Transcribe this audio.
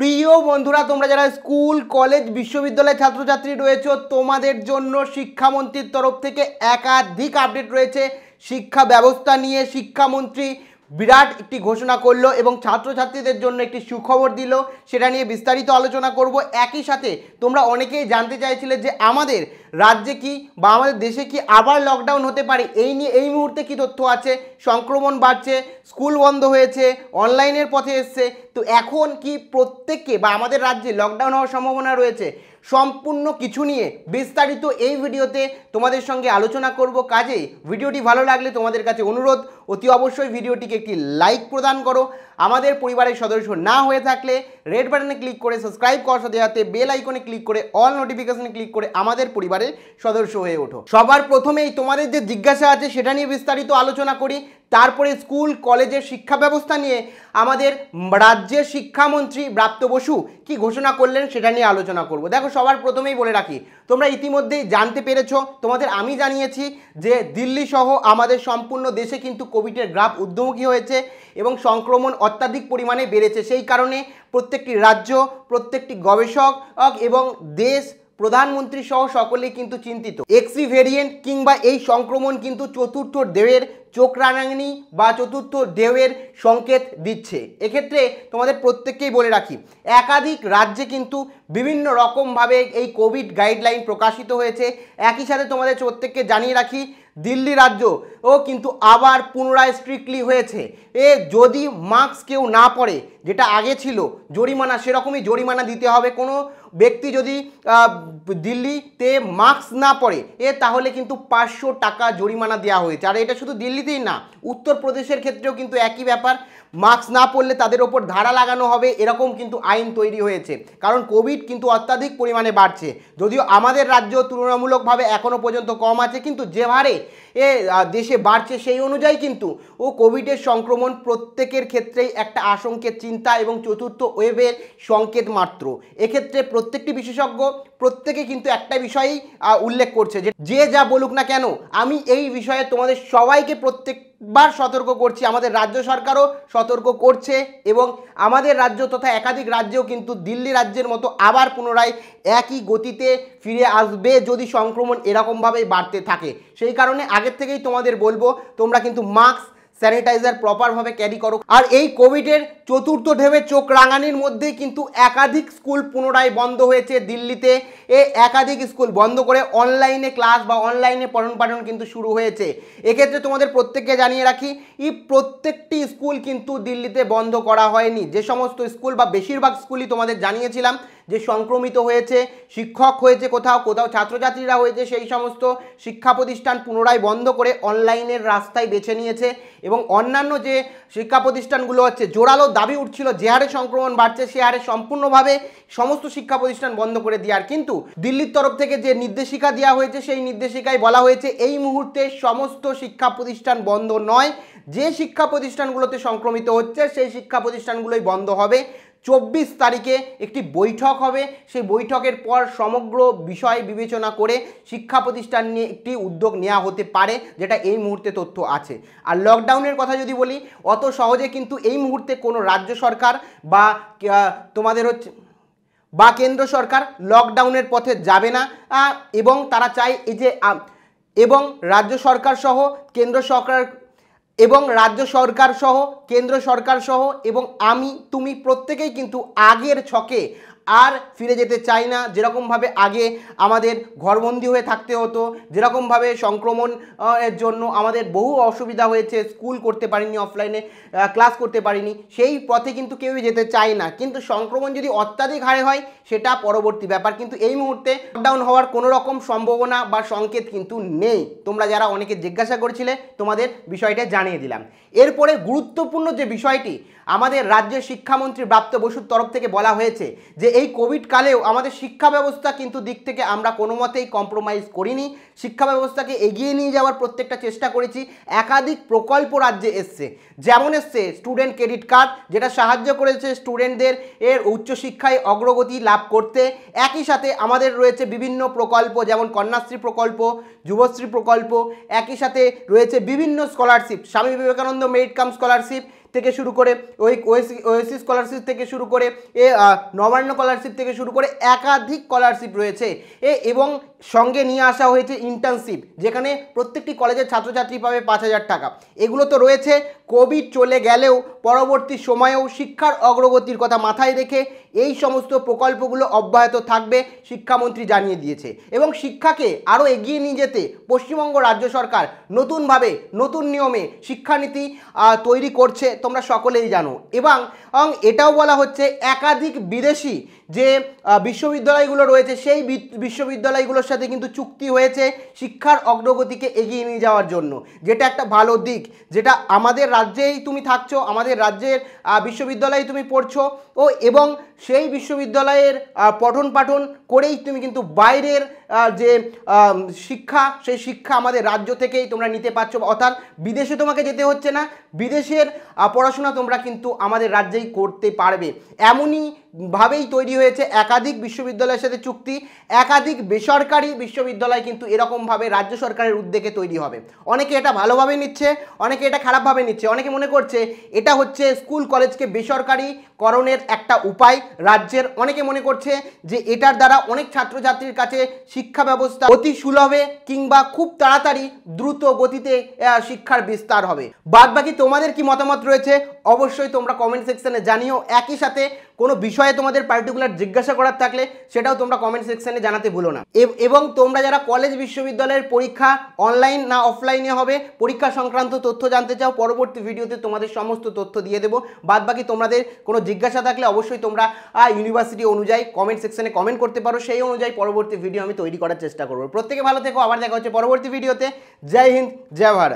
প্রিয় বন্ধুরা তোমরা যারা স্কুল কলেজ বিশ্ববিদ্যালয়ের ছাত্রছাত্রী রয়েছে তোমাদের জন্য শিক্ষামন্ত্রীর তরফ থেকে একাধিক আপডেট রয়েছে শিক্ষা ব্যবস্থা নিয়ে শিক্ষামন্ত্রী বিরাট একটি ঘোষণা করলো এবং ছাত্রছাত্রীদের জন্য একটি সুখবর দিল সেটা নিয়ে বিস্তারিত আলোচনা করব একই সাথে তোমরা অনেকেই জানতে চাইছিলে যে আমাদের রাজ্যে কি বা আমাদের দেশে কি আবার লকডাউন হতে পারে এই নিয়ে এই মুহূর্তে কি তথ্য আছে সংক্রমণ বাড়ছে স্কুল বন্ধ হয়েছে অনলাইনের পথে এসছে তো এখন কি প্রত্যেককে বা আমাদের রাজ্যে লকডাউন হওয়ার সম্ভাবনা রয়েছে সম্পূর্ণ কিছু নিয়ে বিস্তারিত এই ভিডিওতে তোমাদের সঙ্গে আলোচনা করব কাজে ভিডিওটি ভালো লাগলে তোমাদের কাছে অনুরোধ অতি অবশ্যই ভিডিওটিকে একটি লাইক প্রদান করো আমাদের পরিবারের সদস্য না হয়ে থাকলে রেড বাটনে ক্লিক করে সাবস্ক্রাইব করার সাথে সাথে বেল আইকনে ক্লিক করে অল নোটিফিকেশনে ক্লিক করে আমাদের পরিবারের সদস্য হয়ে ওঠো সবার প্রথমেই তোমাদের যে জিজ্ঞাসা আছে সেটা নিয়ে বিস্তারিত আলোচনা করি তারপরে স্কুল কলেজের শিক্ষা ব্যবস্থা নিয়ে আমাদের রাজ্যের শিক্ষামন্ত্রী ব্রাপ্ত বসু কি ঘোষণা করলেন সেটা নিয়ে আলোচনা করব দেখো সবার প্রথমেই বলে রাখি তোমরা ইতিমধ্যেই জানতে পেরেছ তোমাদের আমি জানিয়েছি যে দিল্লি সহ আমাদের সম্পূর্ণ দেশে কিন্তু কোভিডের গ্রাফ ঊর্ধ্বমুখী হয়েছে এবং সংক্রমণ অত্যাধিক পরিমাণে বেড়েছে সেই কারণে প্রত্যেকটি রাজ্য প্রত্যেকটি গবেষক এবং দেশ প্রধানমন্ত্রী সহ সকলেই কিন্তু চিন্তিত এক্সি ভেরিয়েন্ট কিংবা এই সংক্রমণ কিন্তু চতুর্থ দেহের চোখ রাঙানি বা চতুর্থ ঢেউয়ের সংকেত দিচ্ছে এক্ষেত্রে তোমাদের প্রত্যেককেই বলে রাখি একাধিক রাজ্যে কিন্তু বিভিন্ন রকমভাবে এই কোভিড গাইডলাইন প্রকাশিত হয়েছে একই সাথে তোমাদের প্রত্যেককে জানিয়ে রাখি দিল্লি রাজ্য ও কিন্তু আবার পুনরায় স্ট্রিক্টলি হয়েছে এ যদি মাস্ক কেউ না পরে যেটা আগে ছিল জরিমানা সেরকমই জরিমানা দিতে হবে কোনো ব্যক্তি যদি দিল্লিতে মাস্ক না পরে এ তাহলে কিন্তু পাঁচশো টাকা জরিমানা দেওয়া হয়েছে আর এটা শুধু দিল্লিতেই না উত্তরপ্রদেশের ক্ষেত্রেও কিন্তু একই ব্যাপার মাস্ক না পরলে তাদের ওপর ধারা লাগানো হবে এরকম কিন্তু আইন তৈরি হয়েছে কারণ কোভিড কিন্তু অত্যাধিক পরিমাণে বাড়ছে যদিও আমাদের রাজ্য তুলনামূলকভাবে এখনও পর্যন্ত কম আছে কিন্তু যে হারে এ দেশে বাড়ছে সেই অনুযায়ী কিন্তু ও কোভিডের সংক্রমণ প্রত্যেকের ক্ষেত্রেই একটা আশঙ্কের চিন্তা এবং চতুর্থ ওয়েবের সংকেত মাত্র এক্ষেত্রে প্রত্যেকটি বিশেষজ্ঞ প্রত্যেকে কিন্তু একটা বিষয়েই উল্লেখ করছে যে যে যা বলুক না কেন আমি এই বিষয়ে তোমাদের সবাইকে প্রত্যেকবার সতর্ক করছি আমাদের রাজ্য সরকারও সতর্ক করছে এবং আমাদের রাজ্য তথা একাধিক রাজ্যেও কিন্তু দিল্লি রাজ্যের মতো আবার পুনরায় একই গতিতে ফিরে আসবে যদি সংক্রমণ এরকমভাবেই বাড়তে থাকে সেই কারণে আগের থেকেই তোমাদের বলবো তোমরা কিন্তু মাস্ক স্যানিটাইজার প্রপারভাবে ক্যারি করো আর এই কোভিডের চতুর্থ ঢেবে চোখ রাঙানির মধ্যে কিন্তু একাধিক স্কুল পুনরায় বন্ধ হয়েছে দিল্লিতে এ একাধিক স্কুল বন্ধ করে অনলাইনে ক্লাস বা অনলাইনে পঠন পাঠন কিন্তু শুরু হয়েছে এক্ষেত্রে তোমাদের প্রত্যেককে জানিয়ে রাখি এই প্রত্যেকটি স্কুল কিন্তু দিল্লিতে বন্ধ করা হয়নি যে সমস্ত স্কুল বা বেশিরভাগ স্কুলই তোমাদের জানিয়েছিলাম যে সংক্রমিত হয়েছে শিক্ষক হয়েছে কোথাও কোথাও ছাত্রছাত্রীরা হয়েছে সেই সমস্ত শিক্ষা প্রতিষ্ঠান পুনরায় বন্ধ করে অনলাইনের রাস্তায় বেছে নিয়েছে এবং অন্যান্য যে শিক্ষা প্রতিষ্ঠানগুলো হচ্ছে জোরালো দাবি উঠছিল যে হারে সংক্রমণ বাড়ছে সে হারে সম্পূর্ণভাবে সমস্ত শিক্ষা প্রতিষ্ঠান বন্ধ করে দেওয়ার কিন্তু দিল্লির তরফ থেকে যে নির্দেশিকা দেওয়া হয়েছে সেই নির্দেশিকায় বলা হয়েছে এই মুহূর্তে সমস্ত শিক্ষা প্রতিষ্ঠান বন্ধ নয় যে শিক্ষা প্রতিষ্ঠানগুলোতে সংক্রমিত হচ্ছে সেই শিক্ষা প্রতিষ্ঠানগুলোই বন্ধ হবে চব্বিশ তারিখে একটি বৈঠক হবে সেই বৈঠকের পর সমগ্র বিষয় বিবেচনা করে শিক্ষা প্রতিষ্ঠান নিয়ে একটি উদ্যোগ নেওয়া হতে পারে যেটা এই মুহূর্তে তথ্য আছে আর লকডাউনের কথা যদি বলি অত সহজে কিন্তু এই মুহূর্তে কোনো রাজ্য সরকার বা তোমাদের হচ্ছে বা কেন্দ্র সরকার লকডাউনের পথে যাবে না এবং তারা চায় এই যে এবং রাজ্য সরকার সহ কেন্দ্র সরকার এবং রাজ্য সরকার সহ কেন্দ্র সরকার সহ এবং আমি তুমি প্রত্যেকেই কিন্তু আগের ছকে আর ফিরে যেতে চাই না যেরকমভাবে আগে আমাদের ঘরবন্দি হয়ে থাকতে হতো যেরকমভাবে সংক্রমণ এর জন্য আমাদের বহু অসুবিধা হয়েছে স্কুল করতে পারিনি অফলাইনে ক্লাস করতে পারিনি সেই পথে কিন্তু কেউই যেতে চায় না কিন্তু সংক্রমণ যদি অত্যাধিক হারে হয় সেটা পরবর্তী ব্যাপার কিন্তু এই মুহূর্তে লকডাউন হওয়ার কোনো রকম সম্ভাবনা বা সংকেত কিন্তু নেই তোমরা যারা অনেকে জিজ্ঞাসা করেছিলে তোমাদের বিষয়টা জানিয়ে দিলাম এরপরে গুরুত্বপূর্ণ যে বিষয়টি আমাদের রাজ্যের শিক্ষামন্ত্রী প্রাপ্ত বসুর তরফ থেকে বলা হয়েছে যে এই কোভিডকালেও আমাদের শিক্ষা ব্যবস্থা কিন্তু দিক থেকে আমরা কোনো মতেই কম্প্রোমাইজ করিনি শিক্ষা ব্যবস্থাকে এগিয়ে নিয়ে যাওয়ার প্রত্যেকটা চেষ্টা করেছি একাধিক প্রকল্প রাজ্যে এসছে যেমন এসছে স্টুডেন্ট ক্রেডিট কার্ড যেটা সাহায্য করেছে স্টুডেন্টদের এর উচ্চশিক্ষায় অগ্রগতি লাভ করতে একই সাথে আমাদের রয়েছে বিভিন্ন প্রকল্প যেমন কন্যাশ্রী প্রকল্প যুবশ্রী প্রকল্প একই সাথে রয়েছে বিভিন্ন স্কলারশিপ স্বামী বিবেকানন্দ মেরিট কাম স্কলারশিপ থেকে শুরু করে ওই ওয়েসি স্কলারশিপ থেকে শুরু করে এ নবান্ন স্কলারশিপ থেকে শুরু করে একাধিক স্কলারশিপ রয়েছে এ এবং সঙ্গে নিয়ে আসা হয়েছে ইন্টার্নশিপ যেখানে প্রত্যেকটি কলেজের ছাত্রছাত্রী পাবে পাঁচ হাজার টাকা এগুলো তো রয়েছে কোভিড চলে গেলেও পরবর্তী সময়েও শিক্ষার অগ্রগতির কথা মাথায় রেখে এই সমস্ত প্রকল্পগুলো অব্যাহত থাকবে শিক্ষামন্ত্রী জানিয়ে দিয়েছে এবং শিক্ষাকে আরও এগিয়ে নিয়ে যেতে পশ্চিমবঙ্গ রাজ্য সরকার নতুনভাবে নতুন নিয়মে শিক্ষানীতি তৈরি করছে তোমরা সকলেই জানো এবং এটাও বলা হচ্ছে একাধিক বিদেশি যে বিশ্ববিদ্যালয়গুলো রয়েছে সেই বিশ্ববিদ্যালয়গুলোর সাথে কিন্তু চুক্তি হয়েছে শিক্ষার অগ্রগতিকে এগিয়ে নিয়ে যাওয়ার জন্য যেটা একটা ভালো দিক যেটা আমাদের রাজ্যেই তুমি থাকছো আমাদের রাজ্যের বিশ্ববিদ্যালয়ে তুমি পড়ছো ও এবং সেই বিশ্ববিদ্যালয়ের পঠন পাঠন করেই তুমি কিন্তু বাইরের যে শিক্ষা সেই শিক্ষা আমাদের রাজ্য থেকেই তোমরা নিতে পারছো অর্থাৎ বিদেশে তোমাকে যেতে হচ্ছে না বিদেশের পড়াশোনা তোমরা কিন্তু আমাদের রাজ্যেই করতে পারবে এমনই ভাবেই তৈরি হয়েছে একাধিক বিশ্ববিদ্যালয়ের সাথে চুক্তি একাধিক বেসরকারি বিশ্ববিদ্যালয় কিন্তু এরকমভাবে রাজ্য সরকারের উদ্যোগে তৈরি হবে অনেকে এটা ভালোভাবে নিচ্ছে অনেকে এটা খারাপভাবে নিচ্ছে অনেকে মনে করছে এটা হচ্ছে স্কুল কলেজকে বেসরকারি করণের একটা উপায় রাজ্যের অনেকে মনে করছে যে এটার দ্বারা অনেক ছাত্রছাত্রীর কাছে শিক্ষা ব্যবস্থা অতি সুলভে কিংবা খুব তাড়াতাড়ি দ্রুত গতিতে শিক্ষার বিস্তার হবে বাদ বাকি তোমাদের কি মতামত রয়েছে অবশ্যই তোমরা কমেন্ট সেকশানে জানিও একই সাথে কোনো বিষয়ে তোমাদের পার্টিকুলার জিজ্ঞাসা করার থাকলে সেটাও তোমরা কমেন্ট সেকশানে জানাতে ভুলো না এবং তোমরা যারা কলেজ বিশ্ববিদ্যালয়ের পরীক্ষা অনলাইন না অফলাইনে হবে পরীক্ষা সংক্রান্ত তথ্য জানতে চাও পরবর্তী ভিডিওতে তোমাদের সমস্ত তথ্য দিয়ে দেবো বাদ বাকি তোমাদের কোনো জিজ্ঞাসা থাকলে অবশ্যই তোমরা ইউনিভার্সিটি অনুযায়ী কমেন্ট সেকশনে কমেন্ট করতে পারো সেই অনুযায়ী পরবর্তী ভিডিও আমি তৈরি করার চেষ্টা করবো প্রত্যেকে ভালো থেকো আবার দেখা হচ্ছে পরবর্তী ভিডিওতে জয় হিন্দ জয় ভারত